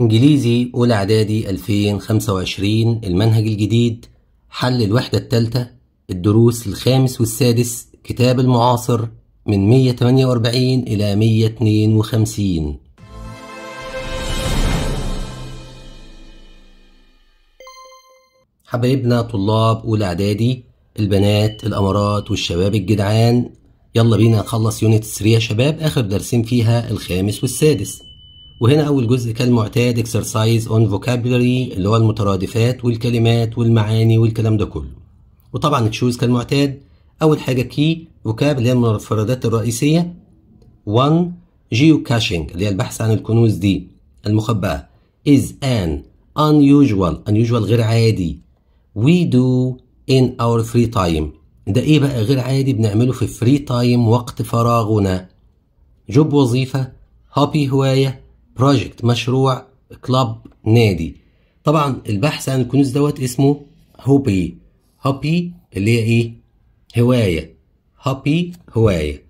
إنجليزي أولى إعدادي 2025 المنهج الجديد حل الوحدة الثالثة الدروس الخامس والسادس كتاب المعاصر من 148 إلى 152 حبايبنا طلاب أولى إعدادي البنات الأمارات والشباب الجدعان يلا بينا نخلص يونت 3 يا شباب آخر درسين فيها الخامس والسادس وهنا أول جزء كالمعتاد اكسرسايز اون فوكابلري اللي هو المترادفات والكلمات والمعاني والكلام ده كله وطبعا تشوز كالمعتاد أول حاجة كي فوكاب اللي هي المفردات الرئيسية 1 جيو كاشينج اللي هي البحث عن الكنوز دي المخبأة is an unusual unusual غير عادي we do in our free time ده ايه بقى غير عادي بنعمله في free time وقت فراغنا جوب وظيفة هوبي هواية بروجكت مشروع كلاب نادي طبعا البحث عن الكنوز دوت اسمه هوبي هوبي اللي هي ايه هوايه هوبي هوايه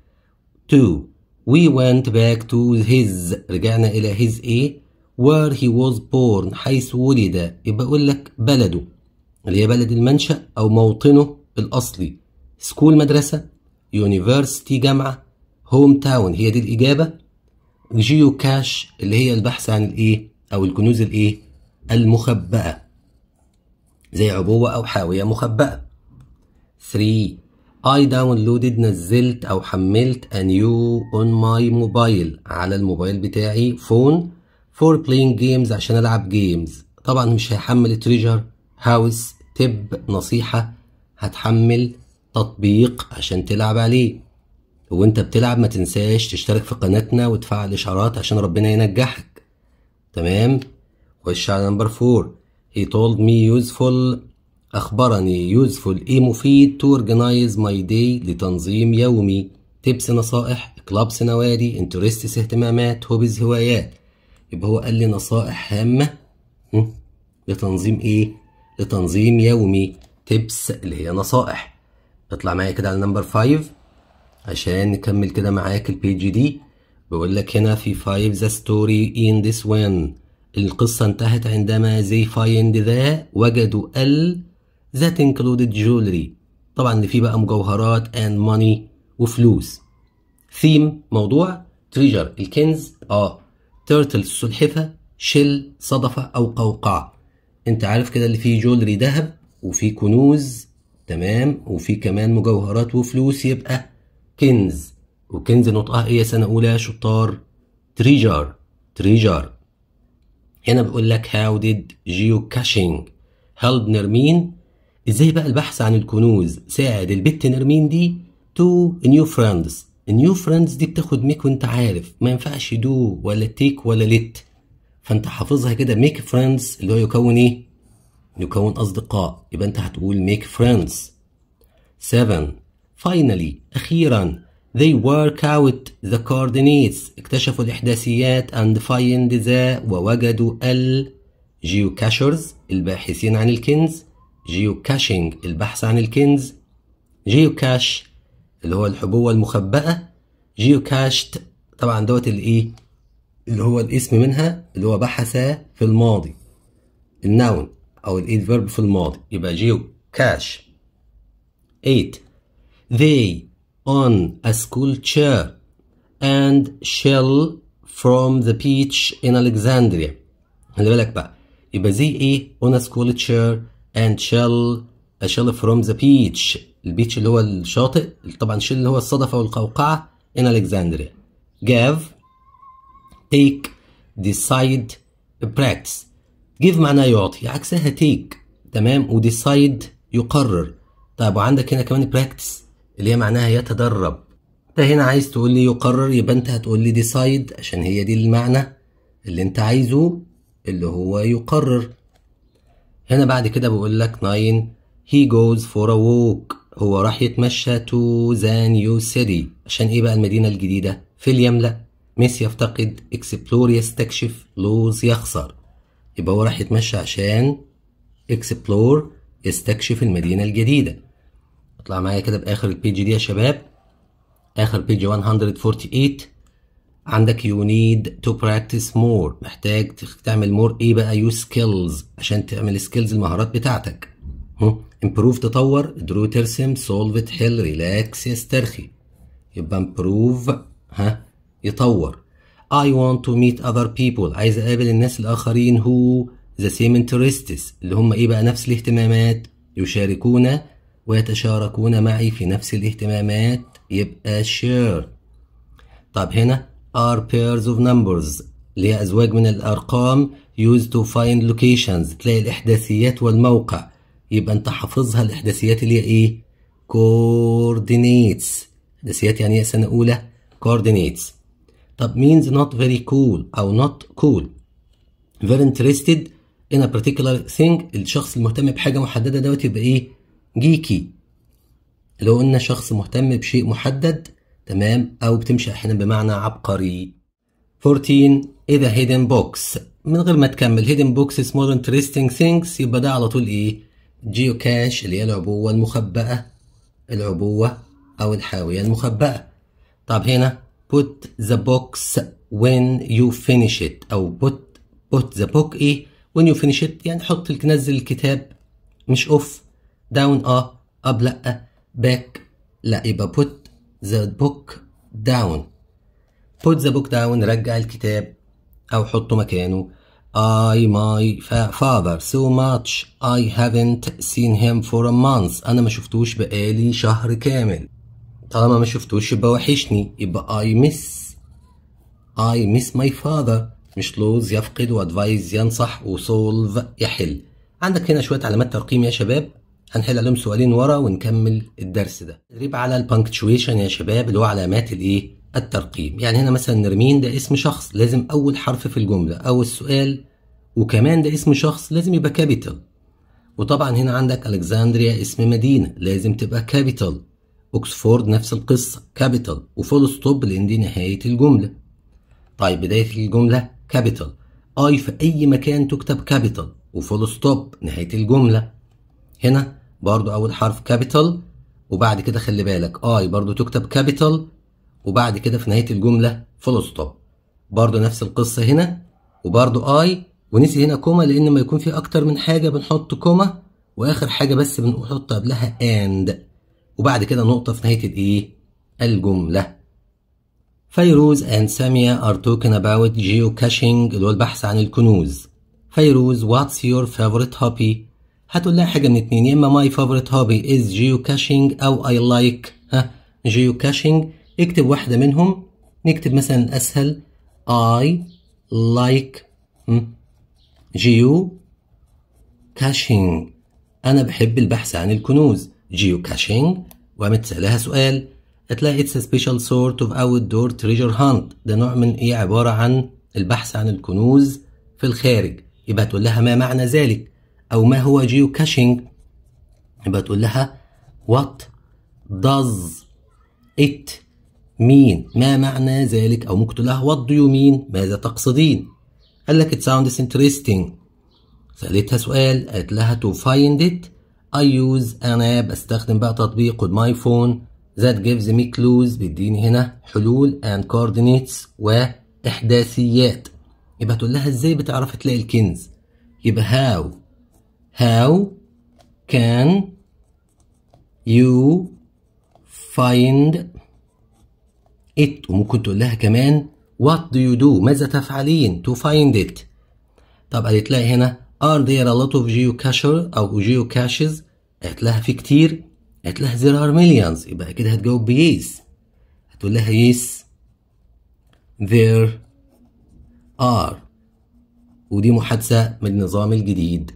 تو we went back to his رجعنا الى his ايه where he was born حيث ولد يبقى اقول لك بلده اللي هي بلد المنشأ او موطنه الاصلي سكول مدرسه يونيفرسيتي جامعه هوم تاون هي دي الاجابه جيو كاش اللي هي البحث عن الايه او الكنوز الايه المخبأة زي عبوة او حاوية مخبأة 3 I downloaded نزلت او حملت a new on my mobile على الموبايل بتاعي فون for playing games عشان العب جيمز طبعا مش هيحمل تريجر هاوس تب نصيحة هتحمل تطبيق عشان تلعب عليه وانت بتلعب ما تنساش تشترك في قناتنا وتفعل الاشعارات عشان ربنا ينجحك تمام خش على نمبر فور he told me useful اخبرني useful ايه مفيد to organize my day لتنظيم يومي تبس نصائح كلابس نوادي انترستس اهتمامات هوبز هوايات يبقى هو قال لي نصائح هامة لتنظيم ايه لتنظيم يومي تبس اللي هي نصائح اطلع معايا كده على نمبر 5 عشان نكمل كده معاك البيج دي بيقول لك هنا في فايف ذا ستوري ان ذس وان القصة انتهت عندما زي فايند ذا وجدوا ال ذات انكلودد جولري طبعا اللي فيه بقى مجوهرات اند ماني وفلوس ثيم موضوع تريجر الكنز اه تيرتل سلحفة شل صدفة او قوقعة انت عارف كده اللي فيه جولري ذهب وفي كنوز تمام وفي كمان مجوهرات وفلوس يبقى كنز وكنز نطقها ايه سنه اولى شطار تريجر تريجر هنا بيقول لك ديد جيو كاشينج هيلب نرمين ازاي بقى البحث عن الكنوز ساعد البت نرمين دي تو نيو فريندز نيو فريندز دي بتاخد ميك وانت عارف ما ينفعش دو ولا تيك ولا لت فانت حافظها كده ميك فريندز اللي هو يكون ايه يكون اصدقاء يبقى انت هتقول ميك فريندز 7 Finally, أخيرا, they work out the coordinates اكتشفوا الإحداثيات and find the ووجدوا ال geocachers الباحثين عن الكنز geocaching البحث عن الكنز geocache اللي هو الحبوة المخبأة geocached طبعا دوت الايه e, اللي هو الاسم منها اللي هو بحث في الماضي النون او الادفيرب e, في الماضي يبقى geocache 8 they on a school chair and shell from the beach in Alexandria خلي بالك بقى يبقى زي ايه on a school chair and shell a shell from the beach البيتش اللي هو الشاطئ طبعا شيل اللي هو الصدفة والقوقعة in Alexandria give take decide practice give معناه يعطي عكسها take تمام وديسايد يقرر طيب وعندك هنا كمان practice اللي هي معناها يتدرب انت هنا عايز تقول لي يقرر يبقى انت هتقول لي ديسايد عشان هي دي المعنى اللي انت عايزه اللي هو يقرر هنا بعد كده بقول لك ناين he goes for a walk هو راح يتمشى to the new city عشان ايه بقى المدينة الجديدة في اليملأ ميس يفتقد اكسبلور يستكشف لوز يخسر يبقى هو راح يتمشى عشان اكسبلور يستكشف المدينة الجديدة اطلع معايا كده باخر البيج دي يا شباب اخر بيج 148 عندك يو نيد تو براكتس مور محتاج تعمل مور ايه بقى يو سكيلز عشان تعمل سكيلز المهارات بتاعتك امبروف تطور درو ترسم سولف تحل ريلاكس يسترخي يبقى امبروف ها يطور I want to meet other people عايز اقابل الناس الاخرين who the same interests اللي هم ايه بقى نفس الاهتمامات يشاركون ويتشاركون معي في نفس الاهتمامات يبقى share طب هنا are pairs of numbers اللي هي أزواج من الأرقام used to find locations تلاقي الإحداثيات والموقع يبقى أنت حافظها الإحداثيات اللي هي إيه؟ coordinates إحداثيات يعني إيه سنة أولى coordinates طب means not very cool أو not cool very interested in a particular thing الشخص المهتم بحاجة محددة دوت يبقى إيه؟ جيكي لو قلنا شخص مهتم بشيء محدد تمام أو بتمشي أحيانا بمعنى عبقري 14 إذا هيدن بوكس من غير ما تكمل هيدن بوكس is more interesting things يبقى ده على طول إيه جيو كاش اللي هي العبوة المخبأة العبوة أو الحاوية المخبأة طب هنا put the box when you finish it أو put put the book إيه when you finish it يعني حط تنزل الكتاب مش off داون اه اب لا باك لا يبقى put the book down put the book down رجع الكتاب او حطه مكانه I my father so much I haven't seen him for a month أنا ما شفتوش بقالي شهر كامل طالما ما شفتوش يبقى وحشني يبقى I miss I miss my father مش لوز يفقد وادفايز ينصح وسولف يحل عندك هنا شوية علامات ترقيم يا شباب هنحل عليهم سؤالين ورا ونكمل الدرس ده تدريب على البانكتشويشن يا شباب اللي هو علامات الايه الترقيم يعني هنا مثلا نرمين ده اسم شخص لازم اول حرف في الجمله او السؤال وكمان ده اسم شخص لازم يبقى كابيتال وطبعا هنا عندك الكسندريا اسم مدينه لازم تبقى كابيتال اوكسفورد نفس القصه كابيتال وفول ستوب لان دي نهايه الجمله طيب بدايه الجمله كابيتال اي آه، في اي مكان تكتب كابيتال وفول ستوب نهايه الجمله هنا برضو اول حرف كابيتال وبعد كده خلي بالك اي برضو تكتب كابيتال وبعد كده في نهايه الجمله فول ستوب برضو نفس القصه هنا وبرضو اي ونسي هنا كوما لان ما يكون في اكتر من حاجه بنحط كوما واخر حاجه بس بنحط قبلها اند وبعد كده نقطه في نهايه الايه e، الجمله فيروز اند سامية are talking about geocaching اللي هو البحث عن الكنوز فيروز what's your favorite hobby هتقول لها حاجه من اتنين يا اما ماي فافورت هوبي از جيو كاشينج او اي لايك ها جيو كاشينج اكتب واحده منهم نكتب مثلا اسهل اي لايك جيو كاشينج انا بحب البحث عن الكنوز جيو كاشينج وقامت تسالها سؤال هتلاقي اتس سبيشال سورت اوف اوت دور تريجر هانت ده نوع من ايه عباره عن البحث عن الكنوز في الخارج يبقى تقول لها ما معنى ذلك أو ما هو جيو كاشينج يبقى تقول لها what does it mean ما معنى ذلك أو ممكن تقول لها what do you mean ماذا تقصدين قال لك it sounds interesting سألتها سؤال قالت لها to find it I use أنا بستخدم بقى تطبيق on my phone that gives me clues بيديني هنا حلول and coordinates وإحداثيات يبقى تقول لها ازاي بتعرف تلاقي الكنز يبقى how How can you find it وممكن تقول لها كمان what do you do ماذا تفعلين to find it طب قالت لها هنا are there a lot of geocaches أو geocaches قالت لها في كتير قالت لها there are millions يبقى كده هتجاوب بيس هتقول لها yes there are ودي محادثة من النظام الجديد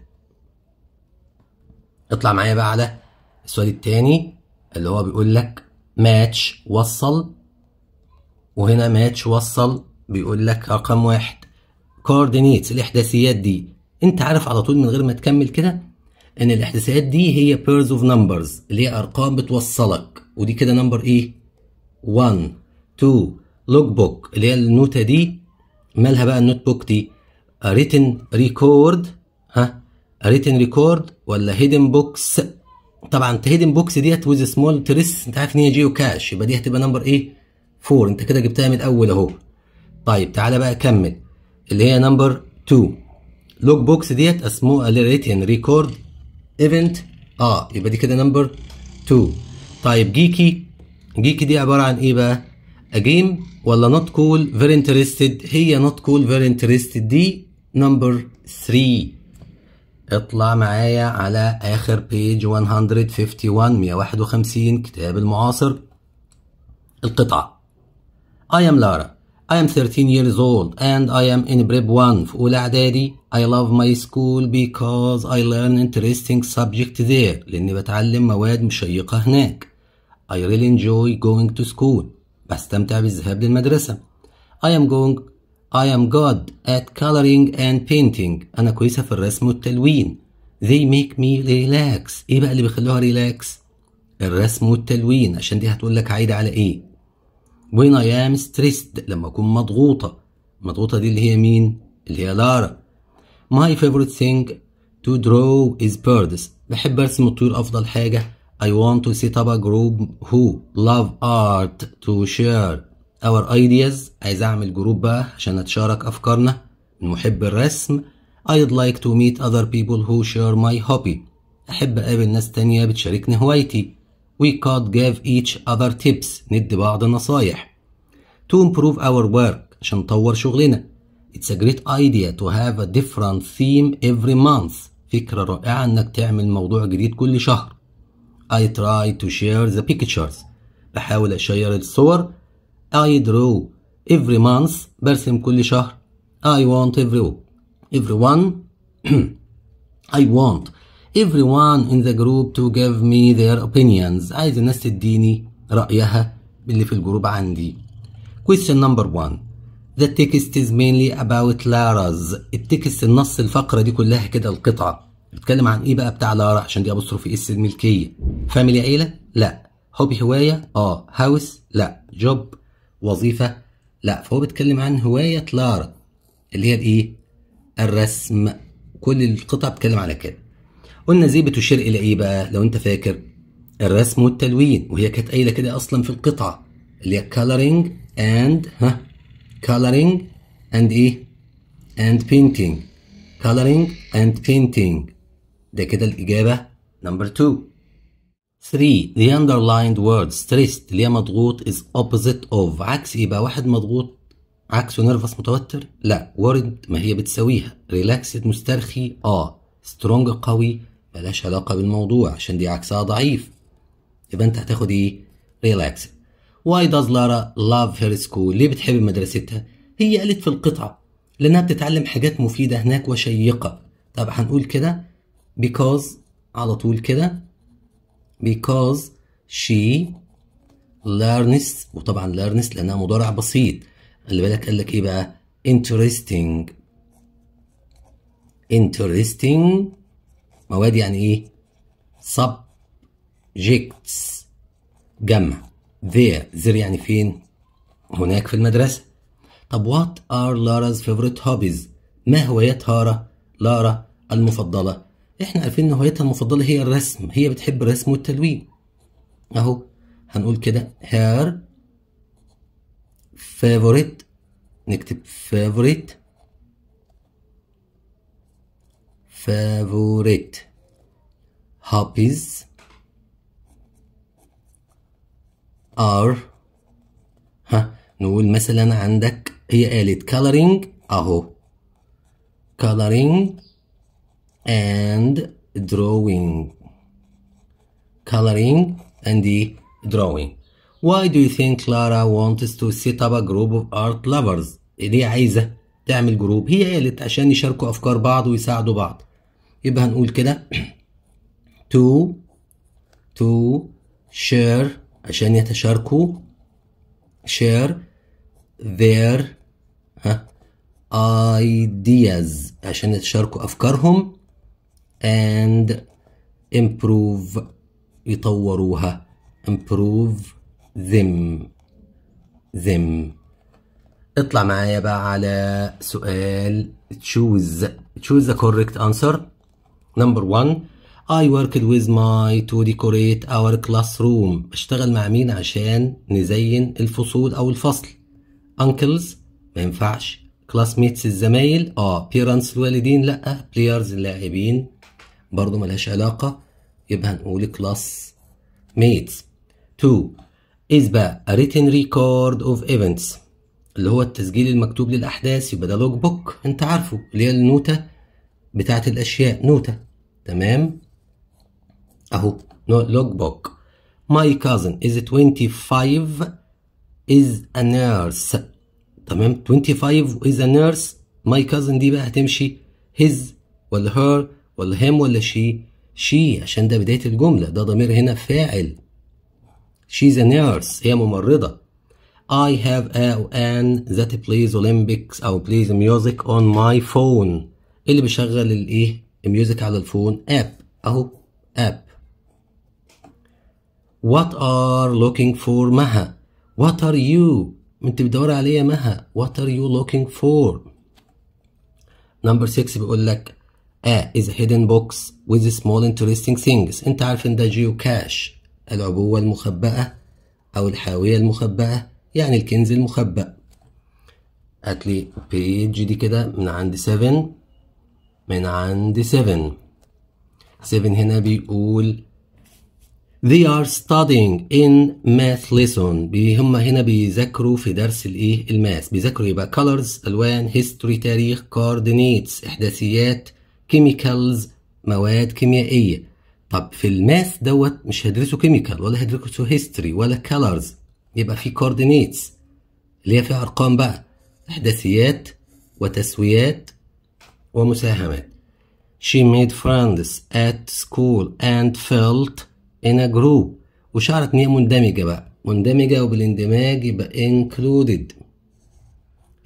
اطلع معايا بقى على السؤال التاني اللي هو بيقول لك ماتش وصل وهنا ماتش وصل بيقول لك رقم واحد كوردينيتس الاحداثيات دي انت عارف على طول من غير ما تكمل كده ان الاحداثيات دي هي بيرز اوف نمبرز اللي هي ارقام بتوصلك ودي كده نمبر ايه 1 2 لوك بوك اللي هي النوتة دي مالها بقى النوت بوك دي ريتن ريكورد ها ريتن ريكورد ولا هيدن بوكس طبعا هيدن بوكس ديت ويز سمول تريس انت عارف ان هي جيو كاش يبقى دي هتبقى نمبر ايه 4 انت كده جبتها من الاول اهو طيب تعالى بقى كمل اللي هي نمبر 2 لوك بوكس ديت اسمه ريتن ريكورد ايفنت اه يبقى دي كده نمبر 2 طيب جيكي جيكي دي عباره عن ايه بقى اجيم ولا نوت كول فيري انترستد هي نوت كول فيري انترستد دي نمبر 3 اطلع معايا على آخر بيج 151 151 كتاب المعاصر القطعة I am Lara I am 13 years old and I am in prep 1 في أولى إعدادي I love my school because I learn interesting subject there لأني بتعلم مواد مشيقة هناك I really enjoy going to school بستمتع بالذهاب للمدرسة I am going I am good at coloring and painting أنا كويسة في الرسم والتلوين They make me relax إيه بقى اللي بيخلوها relax؟ الرسم والتلوين عشان دي هتقول لك عايدة على إيه When I am stressed لما أكون مضغوطة مضغوطة دي اللي هي مين؟ اللي هي لارا My favorite thing to draw is birds بحب أرسم الطيور أفضل حاجة I want to set up a group who love art to share اور ايدياز عايز اعمل جروب بقى عشان اتشارك افكارنا المحب الرسم I'd like to meet other people who share my hobby احب اقابل ناس تانية بتشاركني هوايتي We could give each other tips ندي بعض نصايح To improve our work عشان نطور شغلنا It's a great idea to have a different theme every month فكرة رائعة انك تعمل موضوع جديد كل شهر I try to share the pictures بحاول اشير الصور I draw every month برسم كل شهر I want every everyone I want everyone in the group to give me their opinions عايز الناس تديني رأيها باللي في الجروب عندي question number one The text is mainly about Lara's التكست النص الفقرة دي كلها كده القطعة بتتكلم عن ايه بقى بتاع لارا عشان دي ابصر في اس الملكية فاميلي عيلة؟ لا هوبي هواية؟ اه هاوس؟ لا جوب وظيفه لا فهو بيتكلم عن هوايه لارا اللي هي الايه الرسم كل القطع بتتكلم على كده قلنا زي بتشير الى ايه بقى لو انت فاكر الرسم والتلوين وهي كانت قايله كده اصلا في القطعه اللي هي coloring and ها coloring and ايه and painting coloring and painting ده كده الاجابه نمبر 2 3 the underlined word stressed اللي هي مضغوط is opposite of عكس يبقى إيه واحد مضغوط عكسه نرفس متوتر لا وورد ما هي بتساويها ريلاكسد مسترخي اه سترونج قوي ملهاش علاقه بالموضوع عشان دي عكسها ضعيف يبقى انت هتاخد ايه ريلاكسد واي داز Lara لاف هير سكول ليه بتحب مدرستها هي قالت في القطعه لانها بتتعلم حاجات مفيده هناك وشيقه طب هنقول كده because على طول كده because she learns وطبعا learns لأنها مضارع بسيط خلي بالك قال لك إيه بقى interesting interesting مواد يعني إيه subjects جمع there there يعني فين هناك في المدرسة طب what are Lara's favorite hobbies ما هوايات هارا لارا المفضلة احنا عارفين ان هوايتها المفضله هي الرسم هي بتحب الرسم والتلوين اهو هنقول كده هير فافوريت نكتب فافوريت فافوريت هوبيز ار ها نقول مثلا عندك هي قالت كالرينج اهو كالرينج and drawing coloring and drawing why do you think Clara wants to set up a group of art lovers ليه عايزة تعمل جروب هي قالت عشان يشاركوا أفكار بعض ويساعدوا بعض يبقى هنقول كده to to share عشان يتشاركوا share their ideas عشان يتشاركوا أفكارهم and improve يطوروها improve them them اطلع معايا بقى على سؤال choose choose the correct answer number one I worked with my to decorate our classroom اشتغل مع مين عشان نزين الفصول او الفصل uncles ما ينفعش classmates الزمايل اه parents الوالدين لا players اللاعبين برضو ملهاش علاقة يبقى هنقول كلاس ميتس 2 is بقى a written record of events اللي هو التسجيل المكتوب للأحداث يبقى ده لوج بوك أنت عارفه اللي هي النوتة بتاعة الأشياء نوتة تمام أهو لوج بوك my cousin is 25 is a nurse تمام 25 is a nurse my cousin دي بقى هتمشي his ولا her ولا هم ولا شي شي عشان ده بداية الجملة ده ضمير هنا فاعل she's a nurse هي ممرضة I have a an that plays Olympics أو plays music on my phone اللي بيشغل الإيه الميوزك على الفون app أهو app What are looking for مها What are you أنت بتدور عليا مها What are you looking for Number 6 بيقول لك A is a hidden box with small interesting things انت عارف ان ده جيو كاش العبوة المخبأة او الحاوية المخبأة يعني الكنز المخبأ هات لي page دي كده من عند 7 من عند 7 7 هنا بيقول They are studying in math lesson هم هنا بيذاكروا في درس الايه الماث بيذاكروا يبقى colors الوان history تاريخ coordinates احداثيات كيميكالز مواد كيميائية طب في الماث دوت مش هدرسه كيميكال ولا هدرسه هيستوري ولا كالرز يبقى في كوردينيتس اللي هي فيها أرقام بقى إحداثيات وتسويات ومساهمات She made friends at school and felt in a group وشعرت إن هي مندمجة بقى مندمجة وبالاندماج يبقى included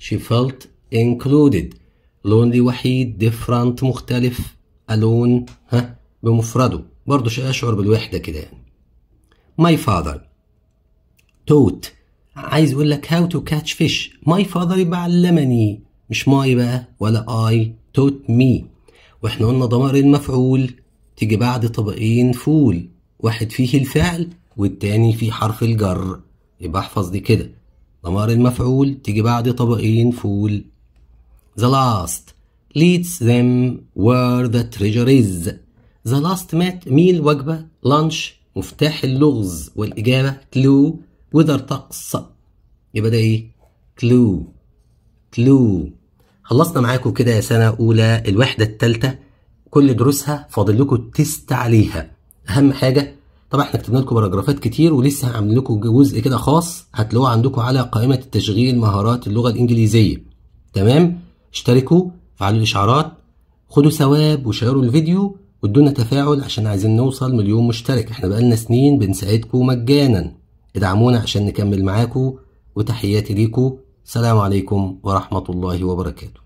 She felt included لون دي وحيد ديفرنت مختلف الون ها بمفرده برضه اشعر بالوحده كده يعني ماي فاذر توت عايز يقول لك هاو تو كاتش فيش ماي فاذر يبقى علمني مش ماي بقى ولا أي توت مي واحنا قلنا ضمائر المفعول تيجي بعد طبقين فول واحد فيه الفعل والتاني فيه حرف الجر يبقى احفظ دي كده ضمائر المفعول تيجي بعد طبقين فول The last leads them where the treasure is. The last meal وجبة lunch مفتاح اللغز والإجابة clue وذر طقس يبقى ده إيه؟ clue clue خلصنا معاكم كده يا سنة أولى الوحدة التالتة كل دروسها فاضل لكم تيست عليها أهم حاجة طبعا احنا كتبنا لكم باراجرافات كتير ولسه هعمل لكم جزء كده خاص هتلاقوه عندكم على قائمة التشغيل مهارات اللغة الإنجليزية تمام؟ اشتركوا فعلوا الاشعارات خدوا ثواب وشيروا الفيديو وادونا تفاعل عشان عايزين نوصل مليون مشترك احنا بقالنا سنين بنساعدكم مجانا ادعمونا عشان نكمل معاكم وتحياتي ليكم السلام عليكم ورحمة الله وبركاته